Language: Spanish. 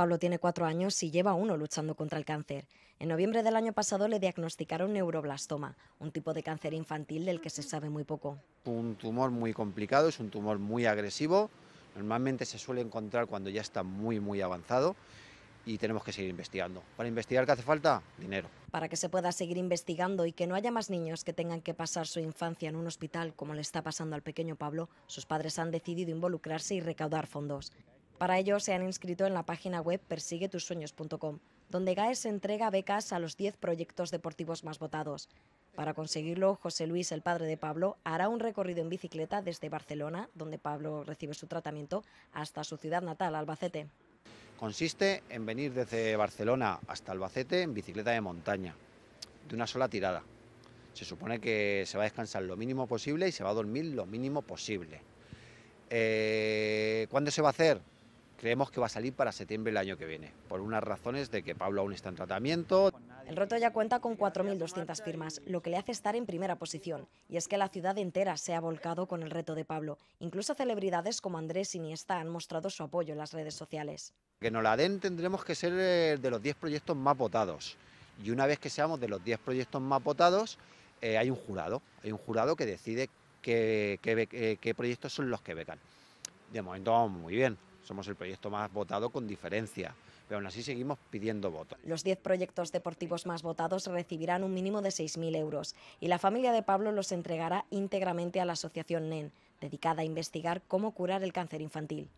Pablo tiene cuatro años y lleva uno luchando contra el cáncer. En noviembre del año pasado le diagnosticaron neuroblastoma, un tipo de cáncer infantil del que se sabe muy poco. Un tumor muy complicado, es un tumor muy agresivo. Normalmente se suele encontrar cuando ya está muy, muy avanzado y tenemos que seguir investigando. ¿Para investigar qué hace falta? Dinero. Para que se pueda seguir investigando y que no haya más niños que tengan que pasar su infancia en un hospital como le está pasando al pequeño Pablo, sus padres han decidido involucrarse y recaudar fondos. Para ello se han inscrito en la página web persiguetusueños.com, donde GAES entrega becas a los 10 proyectos deportivos más votados. Para conseguirlo, José Luis, el padre de Pablo, hará un recorrido en bicicleta desde Barcelona, donde Pablo recibe su tratamiento, hasta su ciudad natal, Albacete. Consiste en venir desde Barcelona hasta Albacete en bicicleta de montaña, de una sola tirada. Se supone que se va a descansar lo mínimo posible y se va a dormir lo mínimo posible. Eh, ¿Cuándo se va a hacer? Creemos que va a salir para septiembre el año que viene, por unas razones de que Pablo aún está en tratamiento. El reto ya cuenta con 4.200 firmas, lo que le hace estar en primera posición. Y es que la ciudad entera se ha volcado con el reto de Pablo. Incluso celebridades como Andrés Iniesta han mostrado su apoyo en las redes sociales. Que nos la den tendremos que ser eh, de los 10 proyectos más votados. Y una vez que seamos de los 10 proyectos más votados, eh, hay un jurado. Hay un jurado que decide qué, qué eh, proyectos son los que becan. De momento vamos muy bien. Somos el proyecto más votado con diferencia, pero aún así seguimos pidiendo votos. Los 10 proyectos deportivos más votados recibirán un mínimo de 6.000 euros y la familia de Pablo los entregará íntegramente a la asociación NEN, dedicada a investigar cómo curar el cáncer infantil.